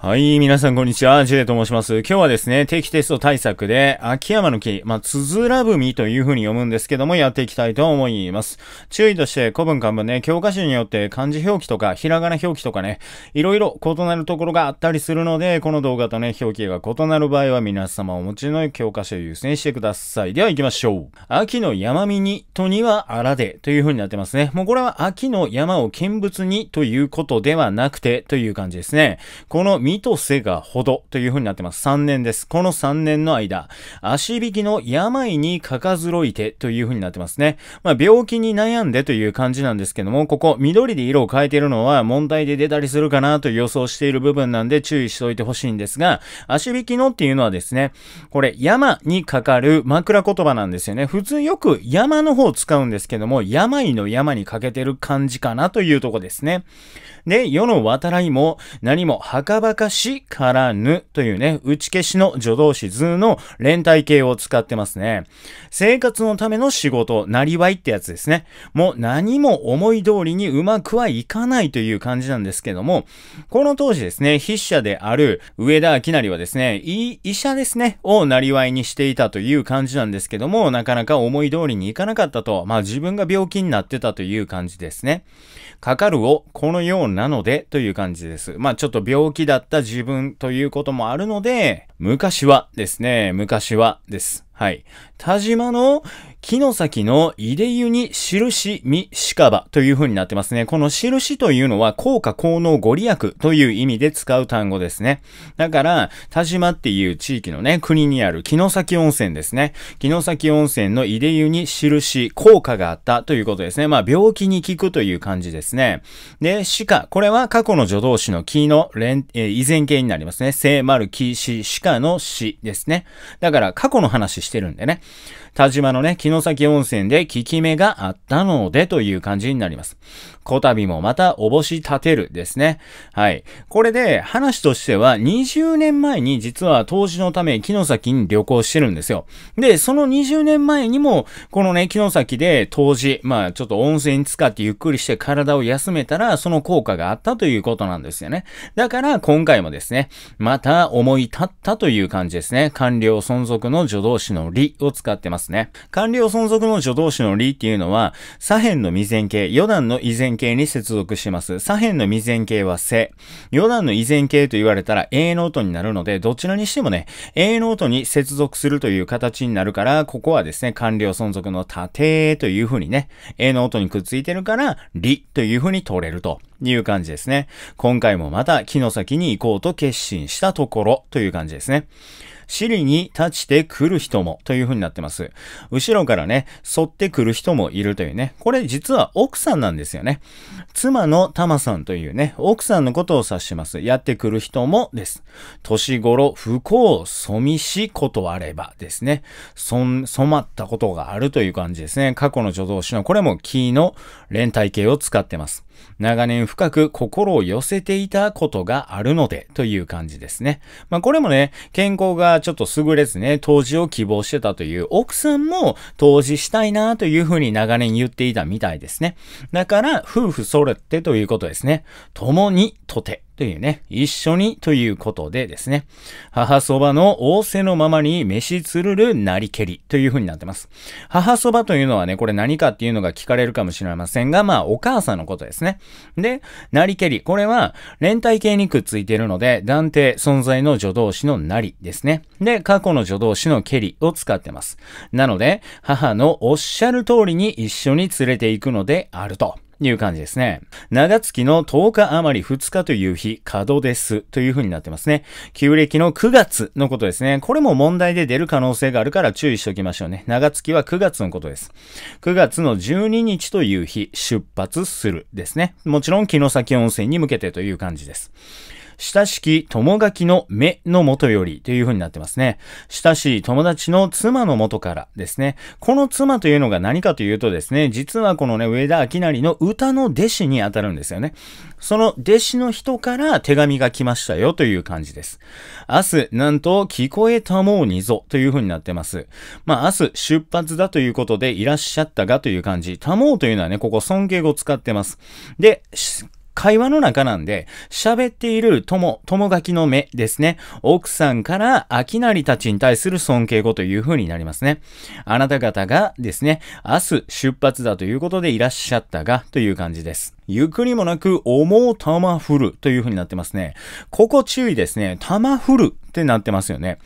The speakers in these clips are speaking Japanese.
はい、皆さんこんにちは。ジェイと申します。今日はですね、定期テスト対策で、秋山の木、まあ、つづらぶみという風に読むんですけども、やっていきたいと思います。注意として、古文漢文ね、教科書によって漢字表記とか、ひらがな表記とかね、いろいろ異なるところがあったりするので、この動画とね、表記が異なる場合は皆様お持ちの教科書を優先してください。では行きましょう。秋の山見に、とには荒で、という風になってますね。もうこれは秋の山を見物にということではなくて、という感じですね。この見とせがほどという風になってます。3年です。この3年の間、足引きの病にかかずろいてという風になってますね。まあ、病気に悩んでという感じなんですけども、ここ緑で色を変えているのは問題で出たりするかなと予想している部分なんで注意しておいてほしいんですが、足引きのっていうのはですね、これ山にかかる枕言葉なんですよね。普通よく山の方を使うんですけども、病の山にかけてる感じかなというとこですね。で、世の渡いも何もはかばかしからぬというね、打ち消しの助動詞図の連帯形を使ってますね。生活のための仕事、なりわいってやつですね。もう何も思い通りにうまくはいかないという感じなんですけども、この当時ですね、筆者である上田明成はですね、医者ですね、をなりわいにしていたという感じなんですけども、なかなか思い通りにいかなかったと、まあ自分が病気になってたという感じですね。かかるをこのようなのでという感じです。まあちょっと病気だった自分ということもあるので、昔はですね、昔はです。はい。田島の木の先の入れ湯に印みしかばという風になってますね。この印というのは効果効能ご利益という意味で使う単語ですね。だから、田島っていう地域のね、国にある木の先温泉ですね。木の先温泉の入れ湯に印、効果があったということですね。まあ、病気に効くという感じですね。で、鹿。これは過去の助動詞の木の連、えー、依然形になりますね。聖丸木し、鹿の死ですね。だから、過去の話してるんでね。田島のね、城崎温泉で効き目があったのでという感じになります。こたびもまたおぼし立てるですね。はい。これで話としては20年前に実は当時のため城崎に旅行してるんですよ。で、その20年前にもこのね、城崎で当時、まあちょっと温泉に使ってゆっくりして体を休めたらその効果があったということなんですよね。だから今回もですね、また思い立ったという感じですね。官僚存続の助動詞の理を使ってます。ますね。官僚存続の助動詞の理っていうのは、左辺の未然形、余談の依然形に接続します。左辺の未然形は背。余談の依然形と言われたら A の音になるので、どちらにしてもね、A の音に接続するという形になるから、ここはですね、官僚存続の縦という風にね、A の音にくっついてるから、理という風に取れると。いう感じですね。今回もまた木の先に行こうと決心したところという感じですね。尻に立ちてくる人もという風になってます。後ろからね、沿ってくる人もいるというね。これ実は奥さんなんですよね。妻の玉さんというね、奥さんのことを指します。やってくる人もです。年頃不幸、そみし断ればですね。そん、染まったことがあるという感じですね。過去の助動詞のこれもキーの連帯形を使ってます。長年深く心を寄せていたことがあるのでという感じですね。まあこれもね、健康がちょっと優れずね、投資を希望してたという奥さんも投資したいなというふうに長年言っていたみたいですね。だから夫婦揃ってということですね。共にとてというね、一緒にということでですね、母そばの仰せのままに飯つるるなりけりという風になってます。母そばというのはね、これ何かっていうのが聞かれるかもしれませんが、まあお母さんのことですね。で、なりけり。これは連帯形にくっついているので、断定存在の助動詞のなりですね。で、過去の助動詞のけりを使ってます。なので、母のおっしゃる通りに一緒に連れて行くのであると。いう感じですね。長月の10日余り2日という日、角ですという風になってますね。旧暦の9月のことですね。これも問題で出る可能性があるから注意しておきましょうね。長月は9月のことです。9月の12日という日、出発するですね。もちろん、木の先温泉に向けてという感じです。親しき友書きの目のもとよりという風になってますね。親しい友達の妻のもとからですね。この妻というのが何かというとですね、実はこのね、上田明成の歌の弟子に当たるんですよね。その弟子の人から手紙が来ましたよという感じです。明日、なんと聞こえたもうにぞという風になってます。まあ、明日出発だということでいらっしゃったがという感じ。たもうというのはね、ここ尊敬語使ってます。で、会話の中なんで、喋っている友、友書きの目ですね。奥さんから秋成たちに対する尊敬語という風になりますね。あなた方がですね、明日出発だということでいらっしゃったがという感じです。ゆっくりもなく、思う玉振るという風になってますね。ここ注意ですね。玉振るってなってますよね。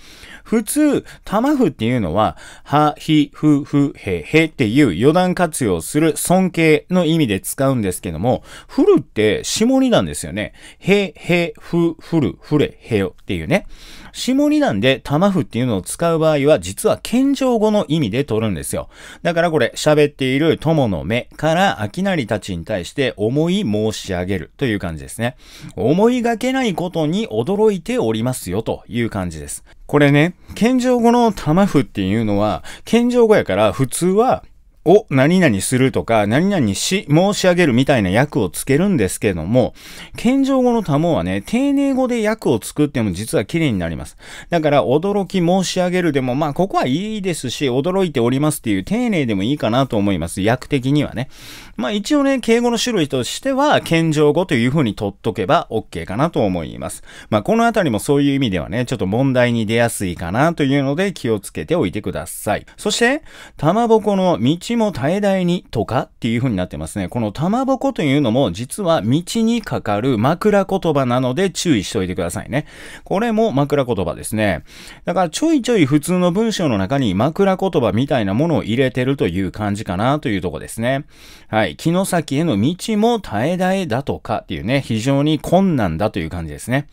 普通、玉符っていうのは、は、ひ、ふ、ふ、へ、へっていう余談活用する尊敬の意味で使うんですけども、ふるって下りなんですよね。へ、へ、ふ、ふる、ふれ、へよっていうね。下2段で玉符っていうのを使う場合は、実は謙譲語の意味で取るんですよ。だからこれ、喋っている友の目から秋成たちに対して思い申し上げるという感じですね。思いがけないことに驚いておりますよという感じです。これね、謙譲語の玉符っていうのは、謙譲語やから普通はを何々するとか、何々し、申し上げるみたいな訳をつけるんですけども、謙譲語の多文はね、丁寧語で訳を作っても実は綺麗になります。だから、驚き申し上げるでも、まあ、ここはいいですし、驚いておりますっていう丁寧でもいいかなと思います。訳的にはね。まあ、一応ね、敬語の種類としては、謙譲語というふうに取っとけば OK かなと思います。まあ、このあたりもそういう意味ではね、ちょっと問題に出やすいかなというので気をつけておいてください。そして、玉ぼこの道しも大々にとかっていう風になってますね。この玉ぼこというのも実は道にかかる枕言葉なので注意しておいてくださいね。これも枕言葉ですね。だからちょいちょい普通の文章の中に枕言葉みたいなものを入れてるという感じかなというとこですね。はい。木の先への道も大々だとかっていうね、非常に困難だという感じですね。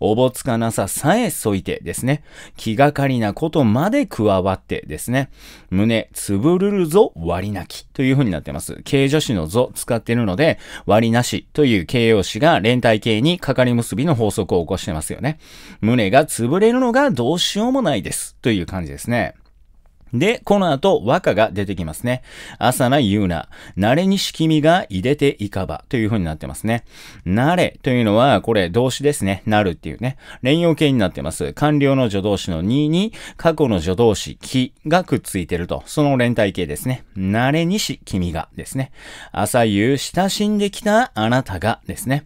おぼつかなささえそいてですね。気がかりなことまで加わってですね。胸つぶるるぞ割りなきという風になってます。形助詞のぞ使ってるので、割りなしという形容詞が連帯形にかかり結びの法則を起こしてますよね。胸が潰れるのがどうしようもないですという感じですね。で、この後、和歌が出てきますね。朝な言うな、慣れにしきみがいでていかばという風になってますね。慣れというのは、これ動詞ですね。なるっていうね。連用形になってます。完了の助動詞の2に、過去の助動詞、きがくっついてると。その連帯形ですね。慣れにしきみがですね。朝夕親しんできたあなたがですね。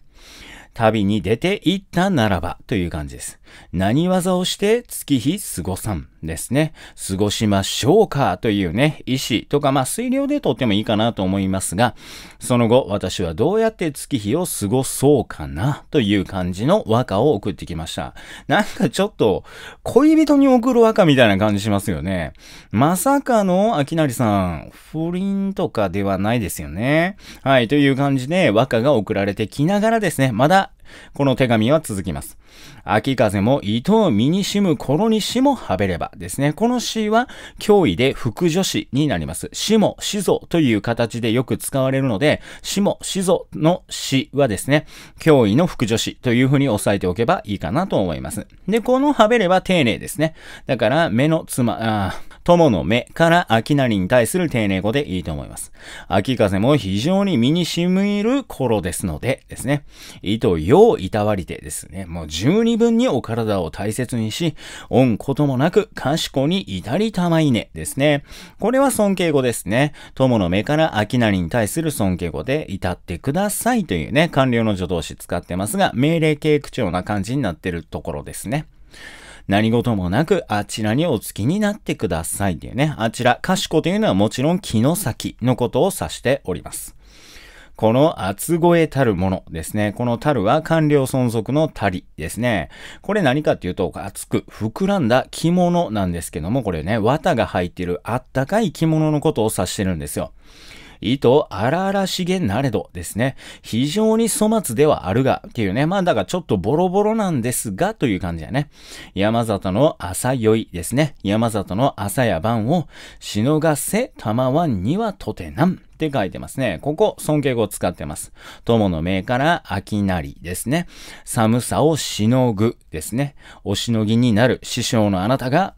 旅に出て行ったならばという感じです。何技をして月日過ごさんですね。過ごしましょうかというね、意思とか、まあ水量でとってもいいかなと思いますが、その後私はどうやって月日を過ごそうかなという感じの和歌を送ってきました。なんかちょっと恋人に送る和歌みたいな感じしますよね。まさかの秋成さん、不倫とかではないですよね。はい、という感じで和歌が送られてきながらですね、まだこの手紙は続きます。秋風も糸を身にしむ頃にしもはべればですね。この詩は脅威で副助詞になります。死も死ぞという形でよく使われるので、死も死ぞの死はですね、脅威の副助詞というふうに押さえておけばいいかなと思います。で、このはべれば丁寧ですね。だから目のつま、あ友の目から秋なりに対する丁寧語でいいと思います。秋風も非常に身に染みる頃ですので、ですね。糸よういたわりてですね。もう十二分にお体を大切にし、恩こともなく賢に至りたまいね、ですね。これは尊敬語ですね。友の目から秋なりに対する尊敬語で至ってくださいというね、官僚の助動詞使ってますが、命令形口調な感じになってるところですね。何事もなくあちらにお付きになってくださいっていうね、あちら、かしこというのはもちろん木の先のことを指しております。この厚越たるものですね。このたるは官僚存続のたりですね。これ何かっていうと、厚く膨らんだ着物なんですけども、これね、綿が入っているあったかい着物のことを指してるんですよ。意図荒々しげなれどですね。非常に粗末ではあるが、っていうね。まあだからちょっとボロボロなんですが、という感じだね。山里の朝酔いですね。山里の朝や晩を、しのがせたわんにはとてなん。って書いてますね。ここ、尊敬語を使ってます。友の名から、秋なりですね。寒さをしのぐですね。おしのぎになる師匠のあなたが、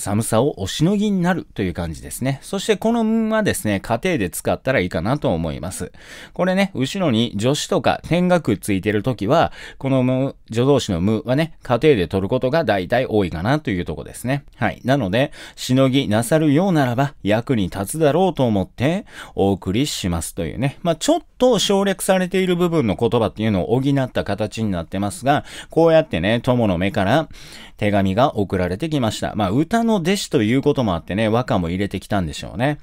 寒さをおしのぎになるという感じですね。そしてこの運はですね、家庭で使ったらいいかなと思います。これね、後ろに助詞とか点がくっついてるときは、この無、助動詞の無はね、家庭で取ることが大体多いかなというとこですね。はい。なので、しのぎなさるようならば役に立つだろうと思ってお送りしますというね。まあ、ちょっと省略されている部分の言葉っていうのを補った形になってますが、こうやってね、友の目から手紙が送られてきました。まあ、歌の弟子ということもあってね、和歌も入れてきたんでしょうね。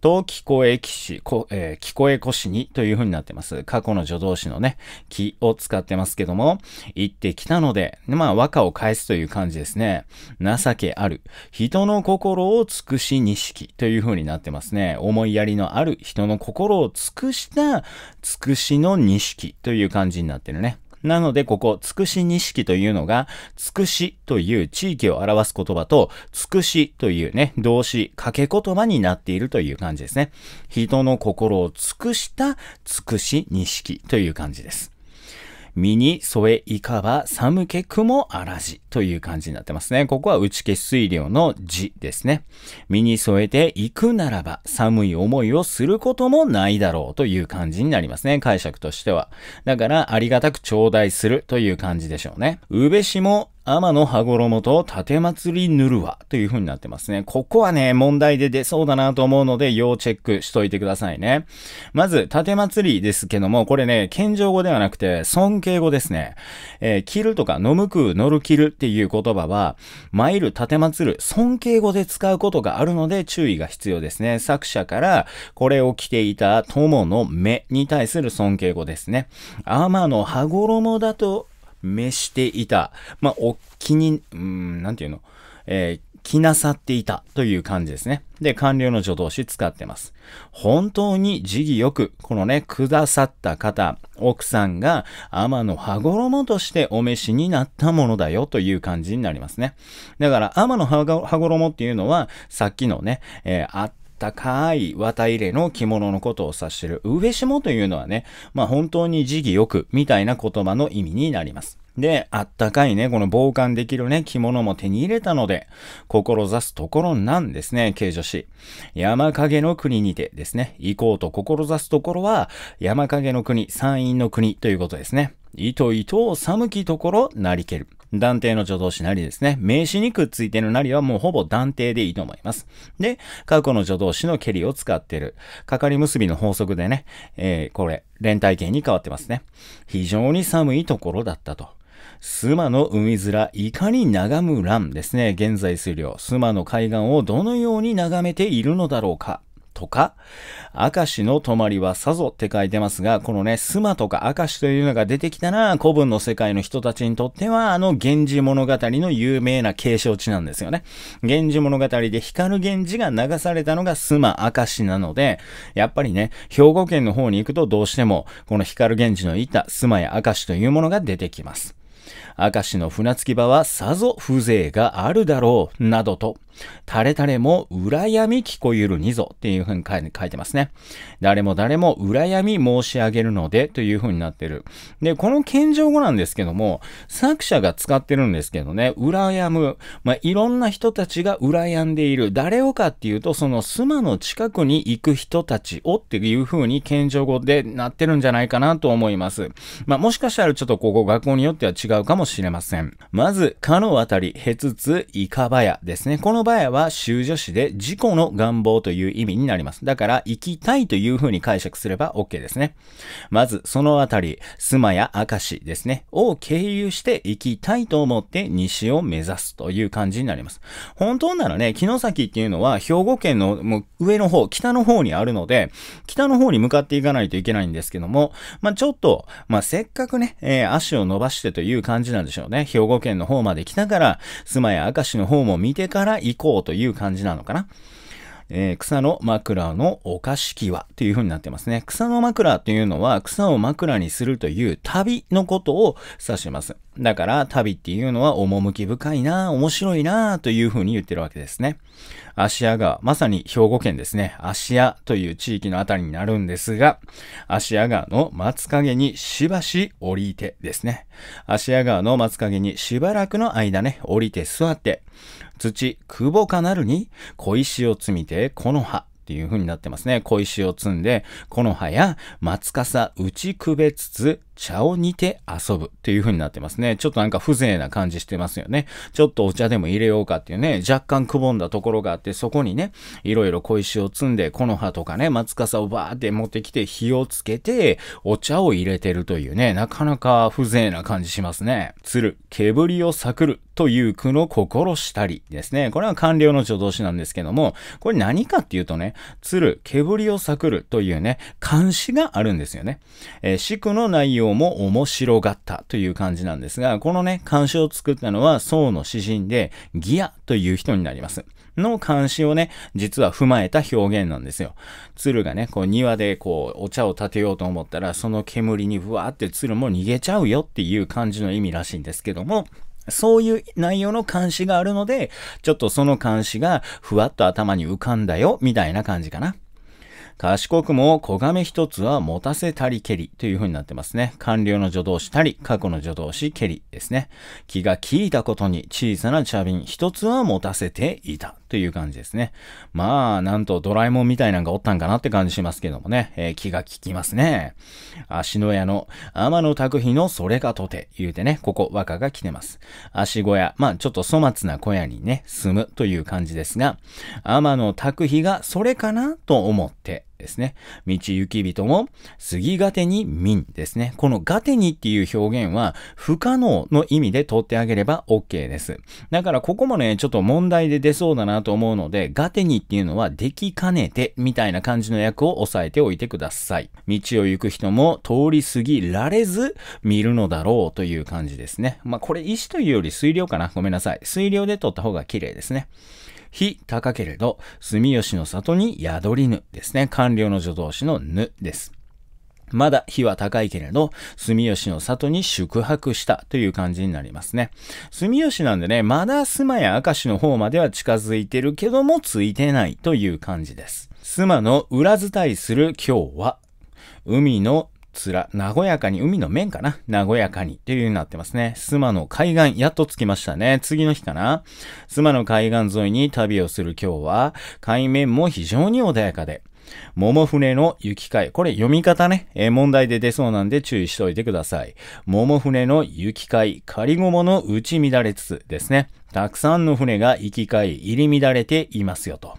と聞こえきし、こえー、聞こえこしにという風になってます。過去の助動詞のね、気を使ってますけども、行ってきたので、まあ和歌を返すという感じですね。情けある。人の心を尽くし錦という風になってますね。思いやりのある人の心を尽くした尽くしの錦という感じになってるね。なので、ここ、つくし錦というのが、つくしという地域を表す言葉と、つくしというね、動詞、掛け言葉になっているという感じですね。人の心を尽くしたつくし錦という感じです。身に添えいかば寒け雲あらじという感じになってますね。ここは打ち消し水量の字ですね。身に添えていくならば寒い思いをすることもないだろうという感じになりますね。解釈としては。だからありがたく頂戴するという感じでしょうね。宇部市も天の羽衣と盾祭りぬるわという風になってますね。ここはね、問題で出そうだなと思うので、要チェックしといてくださいね。まず、盾祭りですけども、これね、謙譲語ではなくて、尊敬語ですね。えー、着るとか、飲むく、乗る着るっていう言葉は、参る、盾祭る、尊敬語で使うことがあるので、注意が必要ですね。作者から、これを着ていた友の目に対する尊敬語ですね。天の羽衣だと召していた。まあ、お気に、うん、なんていうのえー、着なさっていたという感じですね。で、官僚の助動詞使ってます。本当に時義よく、このね、くださった方、奥さんが天の羽衣としてお召しになったものだよという感じになりますね。だから、天の羽衣っていうのは、さっきのね、えー、あっったかい綿入れの着物のことを指している上下というのはね、まあ本当に時義よくみたいな言葉の意味になります。で、あったかいね、この防寒できるね、着物も手に入れたので、志すところなんですね、慶女子。山影の国にてですね、行こうと志すところは、山影の国、山陰の国ということですね。糸糸をと寒きところなりける。断定の助動詞なりですね。名詞にくっついてるなりはもうほぼ断定でいいと思います。で、過去の助動詞のけりを使ってる。かかり結びの法則でね、えー、これ、連帯形に変わってますね。非常に寒いところだったと。スマの海面、いかに眺む欄ですね。現在数量。スマの海岸をどのように眺めているのだろうか。とか、明石の泊まりはさぞって書いてますが、このね、スマとか明石というのが出てきたら、古文の世界の人たちにとっては、あの、源氏物語の有名な継承地なんですよね。源氏物語で光源氏が流されたのがスマ明石なので、やっぱりね、兵庫県の方に行くとどうしても、この光源氏のいたスマや明石というものが出てきます。明石の船着き場はさぞ風情があるだろう、などと、タレタレも羨み聞こゆるにぞっていうふうに書いてますね。誰も誰も羨み申し上げるのでというふうになってる。で、この謙譲語なんですけども、作者が使ってるんですけどね、羨む。まあ、いろんな人たちが羨んでいる。誰をかっていうと、その妻の近くに行く人たちをっていうふうに謙譲語でなってるんじゃないかなと思います。まあ、もしかしたらちょっとここ学校によっては違ううかもしれません。まず、かのあたり、へつつ、いかばやですね。このばやは、修助詞で、自己の願望という意味になります。だから、行きたいという風に解釈すれば OK ですね。まず、そのあたり、すまや明石ですね。を経由して行きたいと思って西を目指すという感じになります。本当ならね、木の先っていうのは兵庫県のもう上の方、北の方にあるので、北の方に向かっていかないといけないんですけども、まあ、ちょっと、まあ、せっかくね、えー、足を伸ばしてという感じなんでしょうね。兵庫県の方まで来たから、妻や明石の方も見てから行こうという感じなのかな。えー、草の枕のお菓子木はという風になってますね。草の枕というのは草を枕にするという旅のことを指します。だから旅っていうのは趣深いな、面白いなという風に言ってるわけですね。芦屋川、まさに兵庫県ですね、芦屋という地域のあたりになるんですが、芦屋川の松陰にしばし降りてですね、芦屋川の松陰にしばらくの間ね、降りて座って、土、久保かなるに小石を積みて、この葉、っていう風になってますね。小石を積んで、この葉や松笠打ちくべつつ、茶を煮て遊ぶっていう風になってますね。ちょっとなんか風情な感じしてますよね。ちょっとお茶でも入れようかっていうね、若干くぼんだところがあって、そこにね、いろいろ小石を積んで、この葉とかね、松笠をバーって持ってきて火をつけて、お茶を入れてるというね、なかなか風情な感じしますね。つる、煙をさくるという句の心したりですね。これは官僚の助動詞なんですけども、これ何かっていうとね、鶴、煙を裂くるというね、漢視があるんですよね。えー、四句の内容も面白がったという感じなんですが、このね、漢視を作ったのは宋の詩人で、ギアという人になります。の監視をね、実は踏まえた表現なんですよ。鶴がね、こう庭でこうお茶を立てようと思ったら、その煙にふわーって鶴も逃げちゃうよっていう感じの意味らしいんですけども、そういう内容の監視があるので、ちょっとその監視がふわっと頭に浮かんだよ、みたいな感じかな。賢くも小亀一つは持たせたりけりという風になってますね。官僚の助動したり、過去の助動しけりですね。気が利いたことに小さな茶瓶一つは持たせていたという感じですね。まあ、なんとドラえもんみたいなんがおったんかなって感じしますけどもね、えー、気が利きますね。足の屋の天野拓飛のそれかとて、言うてね、ここ和歌が来てます。足小屋、まあちょっと粗末な小屋にね、住むという感じですが、天野拓飛がそれかなと思って、ですね。道行き人も、杉がてに民ですね。このがてにっていう表現は、不可能の意味で取ってあげれば OK です。だからここもね、ちょっと問題で出そうだなと思うので、がてにっていうのは、できかねてみたいな感じの訳を押さえておいてください。道を行く人も通り過ぎられず見るのだろうという感じですね。まあこれ意思というより水量かな。ごめんなさい。水量で取った方が綺麗ですね。非高けれど、住吉の里に宿りぬですね。官僚の助動詞のぬです。まだ日は高いけれど、住吉の里に宿泊したという感じになりますね。住吉なんでね、まだ妻や明石の方までは近づいてるけども、ついてないという感じです。妻の裏伝いする今日は、海のつら、和やかに、海の面かな和やかにっていう風になってますね。須磨の海岸、やっと着きましたね。次の日かな須磨の海岸沿いに旅をする今日は、海面も非常に穏やかで、桃船の行き会。これ読み方ね、え問題で出そうなんで注意しておいてください。桃船の行き会、仮もの打ち乱れつつですね。たくさんの船が行き交い、入り乱れていますよと。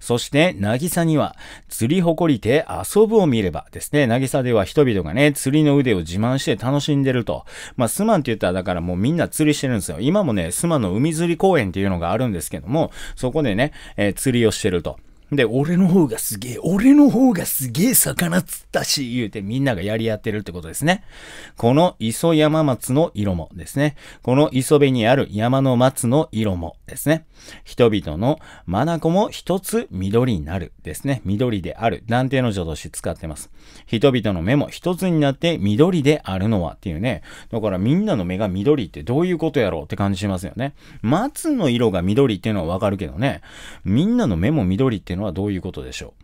そして、渚には、釣り誇りて遊ぶを見ればですね、渚では人々がね、釣りの腕を自慢して楽しんでると。まあ、すまんって言ったらだからもうみんな釣りしてるんですよ。今もね、すまの海釣り公園っていうのがあるんですけども、そこでね、えー、釣りをしてると。で、俺の方がすげえ、俺の方がすげえ魚釣ったし、言うてみんながやり合ってるってことですね。この磯山松の色もですね。この磯辺にある山の松の色もですね。人々の眼も一つ緑になるですね。緑である。断定の女として使ってます。人々の目も一つになって緑であるのはっていうね。だからみんなの目が緑ってどういうことやろうって感じしますよね。松の色が緑っていうのはわかるけどね。みんなの目も緑っていうのはどういうことでしょ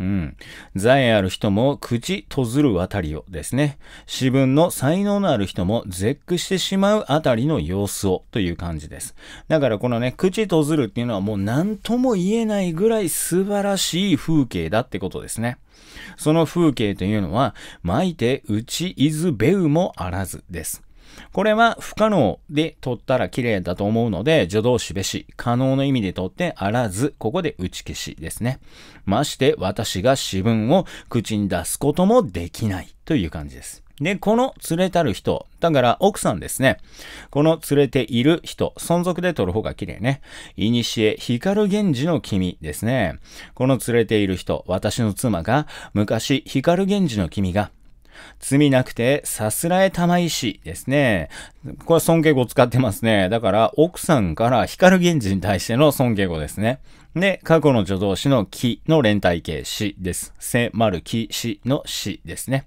ううん。財ある人も口閉ずる渡りをですね。私分の才能のある人も絶句してしまうあたりの様子をという感じです。だからこのね、口閉ずるっていうのはもう何とも言えないぐらい素晴らしい風景だってことですね。その風景というのは、巻いて打ちいずべうもあらずです。これは不可能で取ったら綺麗だと思うので、助動詞べし、可能の意味で取ってあらず、ここで打ち消しですね。まして、私が私文を口に出すこともできないという感じです。で、この連れたる人、だから奥さんですね。この連れている人、存続で取る方が綺麗ね。いにしえ、光源氏の君ですね。この連れている人、私の妻が、昔、光源氏の君が、罪なくてさすらえたい石ですね。これ尊敬語使ってますね。だから、奥さんから光源氏に対しての尊敬語ですね。で、過去の助動詞の木の連帯形死です。せ、まる木、死の死ですね。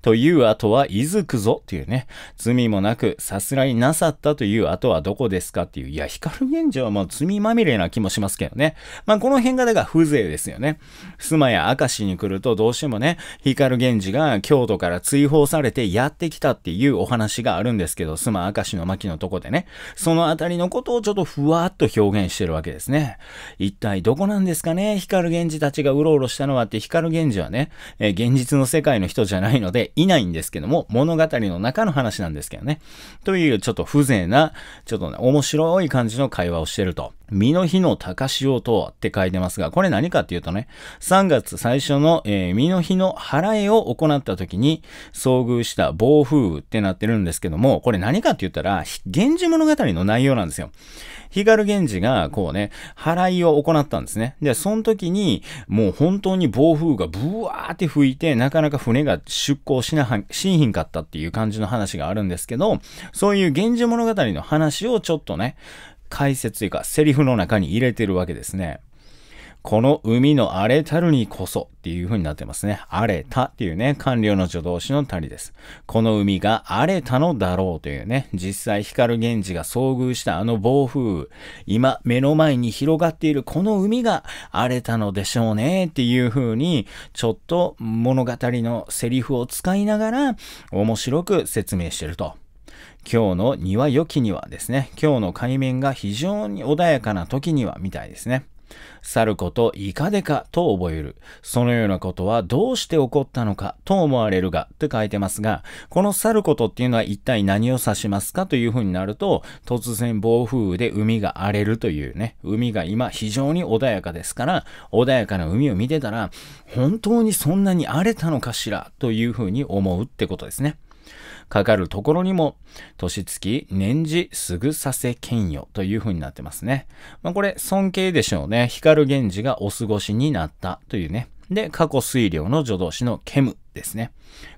という後は、いづくぞっていうね、罪もなく、さすらいなさったという後はどこですかっていう、いや、光源氏はもう罪まみれな気もしますけどね。まあ、この辺がだから風情ですよね。妻や明石に来ると、どうしてもね、光源氏が京都から追放されてやってきたっていうお話があるんですけど、妻明石の巻のとこでね、そのあたりのことをちょっとふわっと表現してるわけですね。一体どこなんですかね光源氏たちがうろうろしたのはって光源氏はね、えー、現実の世界の人じゃないのでいないんですけども、物語の中の話なんですけどね。というちょっと風情な、ちょっとね、面白い感じの会話をしてると。身の日の高潮とはって書いてますが、これ何かっていうとね、3月最初の、えー、身の日の払いを行った時に遭遇した暴風雨ってなってるんですけども、これ何かって言ったら、源氏物語の内容なんですよ。光源氏が、こうね、払いを行ったんですね。で、その時に、もう本当に暴風がブワーって吹いて、なかなか船が出港しなはん、しんひんかったっていう感じの話があるんですけど、そういう源氏物語の話をちょっとね、解説というかセリフの中に入れてるわけですね。この海の荒れたるにこそっていう風になってますね。荒れたっていうね、官僚の助動詞の谷です。この海が荒れたのだろうというね、実際光源氏が遭遇したあの暴風、今目の前に広がっているこの海が荒れたのでしょうねっていう風に、ちょっと物語のセリフを使いながら面白く説明してると。今日の庭良きにはですね、今日の海面が非常に穏やかな時にはみたいですね。去ることいかでかと覚える。そのようなことはどうして起こったのかと思われるがって書いてますが、この去ることっていうのは一体何を指しますかというふうになると、突然暴風雨で海が荒れるというね、海が今非常に穏やかですから、穏やかな海を見てたら、本当にそんなに荒れたのかしらというふうに思うってことですね。かかるところにも、年月、年次、すぐさせ兼用という風になってますね。まあ、これ、尊敬でしょうね。光源氏がお過ごしになったというね。で、過去水量の助動詞のケムですね。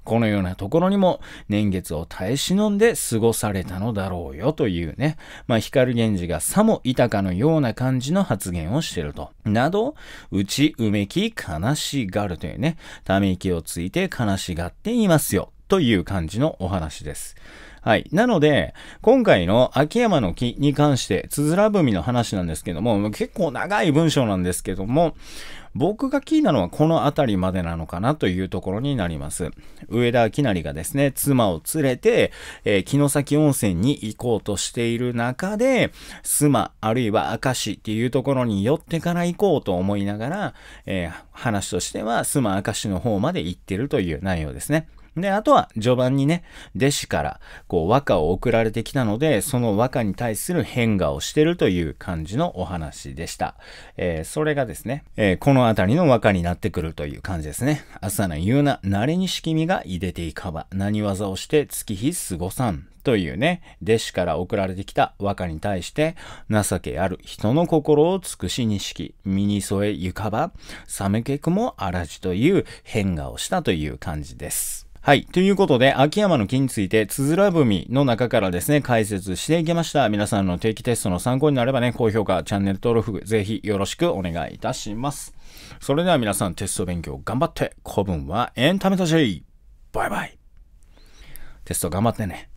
このようなところにも年月を耐え忍んで過ごされたのだろうよというね。まあ、光源氏がさもいたかのような感じの発言をしてると。など、うちうめき悲しがるというね。ため息をついて悲しがっていますよ。という感じのお話です。はい。なので、今回の秋山の木に関して、つづら文の話なんですけども、結構長い文章なんですけども、僕がキーなのはこの辺りまでなのかなというところになります。上田明成がですね、妻を連れて、えー、木崎温泉に行こうとしている中で、妻あるいは明石っていうところに寄ってから行こうと思いながら、えー、話としては妻明石の方まで行ってるという内容ですね。で、あとは序盤にね、弟子からこう和歌を送られてきたので、その和歌に対する変化をしてるという感じのお話でした。えー、それがですね、えー、この辺りの和歌になってくるという感じですね。朝の言うな、慣れにしきみがいでていかば、何技をして月日過ごさん。というね、弟子から送られてきた和歌に対して、情けある人の心を尽くしにしき、身に添えゆかば、寒めけくもあらじという変化をしたという感じです。はい。ということで、秋山の木について、つづら文の中からですね、解説していきました。皆さんの定期テストの参考になればね、高評価、チャンネル登録、ぜひよろしくお願いいたします。それでは皆さん、テスト勉強頑張って、古文はエンタメだしバイバイテスト頑張ってね。